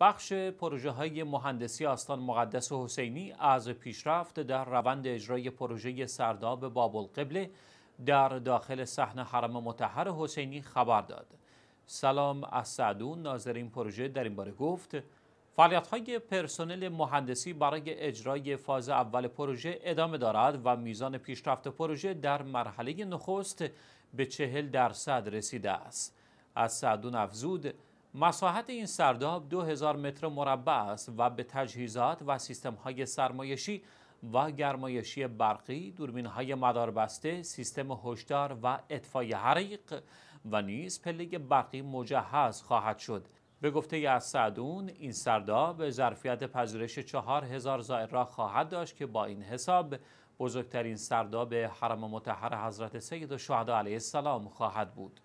بخش پروژه های مهندسی آستان مقدس حسینی از پیشرفت در روند اجرای پروژه سرداب بابل قبله در داخل صحن حرم متحر حسینی خبر داد. سلام از سعدون ناظر این پروژه در این باره گفت فعالیت های پرسنل مهندسی برای اجرای فاز اول پروژه ادامه دارد و میزان پیشرفت پروژه در مرحله نخست به چهل درصد رسیده است. از سعدون افزود مساحت این سرداب 2000 متر مربع است و به تجهیزات و سیستم های سرمایشی و گرمایشی برقی، دوربین های مداربسته، سیستم هشدار و اطفای حریق و نیز پله برقی مجهز خواهد شد. به گفته از سعدون، این سرداب ظرفیت پذیرش چهار هزار زائر را خواهد داشت که با این حساب بزرگترین سرداب حرم متحر حضرت سید و علیه السلام خواهد بود.